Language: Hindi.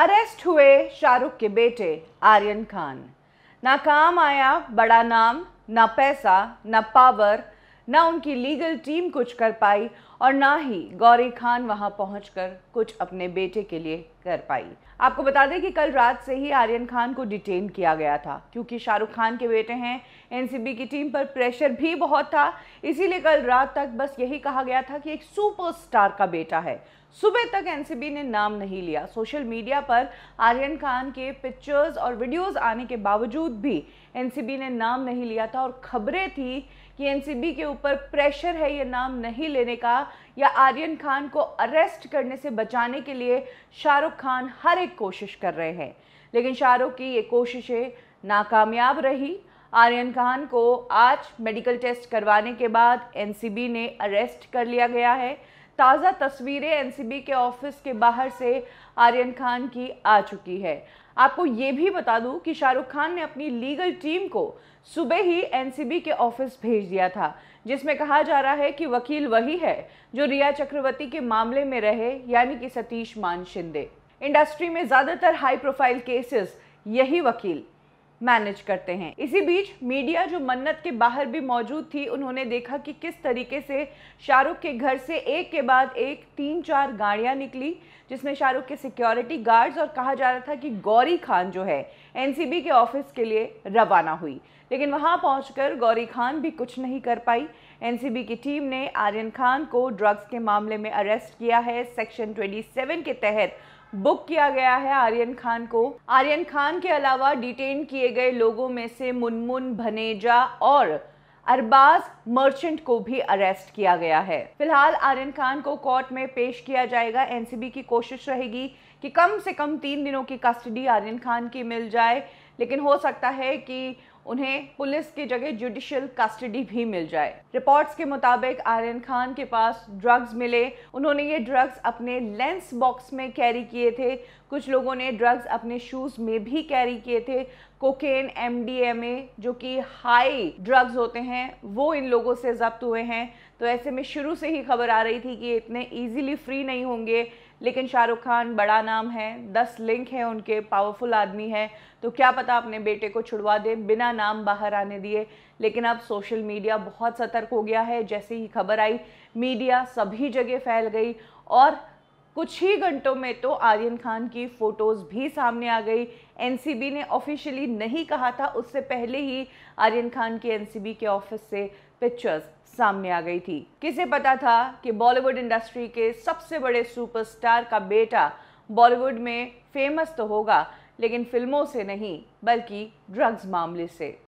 अरेस्ट हुए शाहरुख के बेटे आर्यन खान ना काम आया बड़ा नाम ना पैसा ना पावर ना उनकी लीगल टीम कुछ कर पाई और ना ही गौरी खान वहां पहुंचकर कुछ अपने बेटे के लिए कर पाई आपको बता दें कि कल रात से ही आर्यन खान को डिटेन किया गया था क्योंकि शाहरुख खान के बेटे हैं एनसीबी की टीम पर प्रेशर भी बहुत था इसीलिए कल रात तक बस यही कहा गया था कि एक सुपरस्टार का बेटा है सुबह तक एनसीबी ने नाम नहीं लिया सोशल मीडिया पर आर्यन खान के पिक्चर्स और वीडियोस आने के बावजूद भी एनसीबी ने नाम नहीं लिया था और खबरें थी कि एनसीबी के ऊपर प्रेशर है ये नाम नहीं लेने का या आर्यन खान को अरेस्ट करने से बचाने के लिए शाहरुख खान हर एक कोशिश कर रहे हैं लेकिन शाहरुख की ये कोशिशें नाकामयाब रही आर्यन खान को आज मेडिकल टेस्ट करवाने के बाद एनसीबी ने अरेस्ट कर लिया गया है ताज़ा तस्वीरें एनसीबी के ऑफिस के बाहर से आर्यन खान की आ चुकी है आपको ये भी बता दूं कि शाहरुख खान ने अपनी लीगल टीम को सुबह ही एनसीबी के ऑफिस भेज दिया था जिसमें कहा जा रहा है कि वकील वही है जो रिया चक्रवर्ती के मामले में रहे यानी कि सतीश मान शिंदे इंडस्ट्री में ज़्यादातर हाई प्रोफाइल केसेस यही वकील मैनेज करते हैं इसी बीच मीडिया जो मन्नत के बाहर भी मौजूद थी उन्होंने देखा कि किस तरीके से शाहरुख के घर से एक के बाद एक तीन चार गाड़ियां निकली जिसमें शाहरुख के सिक्योरिटी गार्ड्स और कहा जा रहा था कि गौरी खान जो है एनसीबी के ऑफिस के लिए रवाना हुई लेकिन वहां पहुंचकर गौरी खान भी कुछ नहीं कर पाई एनसीबी की टीम ने आर्यन खान को ड्रग्स के मामले में अरेस्ट किया है सेक्शन 27 के तहत बुक किया गया है आर्यन खान को आर्यन खान के अलावा डिटेन किए गए लोगों में से मुनमुन भनेजा और अरबाज मर्चेंट को भी अरेस्ट किया गया है फिलहाल आर्यन खान को कोर्ट में पेश किया जाएगा एनसीबी की कोशिश रहेगी कि कम से कम तीन दिनों की कस्टडी आर्यन खान की मिल जाए लेकिन हो सकता है कि उन्हें पुलिस की जगह जुडिशियल कस्टडी भी मिल जाए रिपोर्ट्स के मुताबिक आर्यन खान के पास ड्रग्स मिले उन्होंने ये ड्रग्स अपने लेंस बॉक्स में कैरी किए थे कुछ लोगों ने ड्रग्स अपने शूज़ में भी कैरी किए थे कोकेन एम जो कि हाई ड्रग्स होते हैं वो इन लोगों से जब्त हुए हैं तो ऐसे में शुरू से ही खबर आ रही थी कि इतने ईजिली फ्री नहीं होंगे लेकिन शाहरुख खान बड़ा नाम है दस लिंक हैं उनके पावरफुल आदमी है तो क्या पता अपने बेटे को छुड़वा दे बिना नाम बाहर आने दिए लेकिन अब सोशल मीडिया बहुत सतर्क हो गया है जैसे ही खबर आई मीडिया सभी जगह फैल गई और कुछ ही घंटों में तो आर्यन खान की फ़ोटोज़ भी सामने आ गई एनसीबी ने ऑफिशियली नहीं कहा था उससे पहले ही आर्यन खान की एनसीबी के ऑफिस से पिक्चर्स सामने आ गई थी किसे पता था कि बॉलीवुड इंडस्ट्री के सबसे बड़े सुपरस्टार का बेटा बॉलीवुड में फेमस तो होगा लेकिन फिल्मों से नहीं बल्कि ड्रग्स मामले से